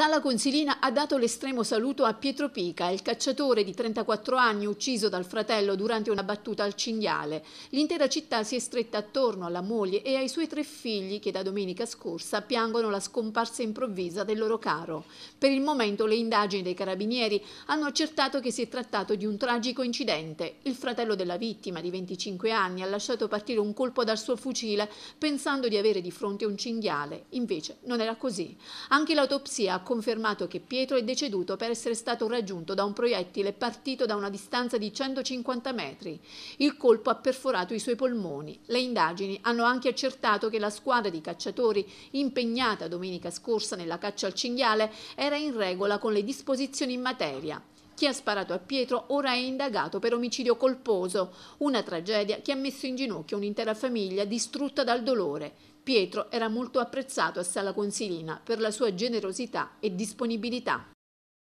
Sala Consilina ha dato l'estremo saluto a Pietro Pica, il cacciatore di 34 anni ucciso dal fratello durante una battuta al cinghiale. L'intera città si è stretta attorno alla moglie e ai suoi tre figli che da domenica scorsa piangono la scomparsa improvvisa del loro caro. Per il momento le indagini dei carabinieri hanno accertato che si è trattato di un tragico incidente. Il fratello della vittima, di 25 anni, ha lasciato partire un colpo dal suo fucile pensando di avere di fronte un cinghiale. Invece non era così. Anche l'autopsia ha confermato che Pietro è deceduto per essere stato raggiunto da un proiettile partito da una distanza di 150 metri. Il colpo ha perforato i suoi polmoni. Le indagini hanno anche accertato che la squadra di cacciatori impegnata domenica scorsa nella caccia al cinghiale era in regola con le disposizioni in materia. Chi ha sparato a Pietro ora è indagato per omicidio colposo, una tragedia che ha messo in ginocchio un'intera famiglia distrutta dal dolore. Pietro era molto apprezzato a Sala Consilina per la sua generosità e disponibilità.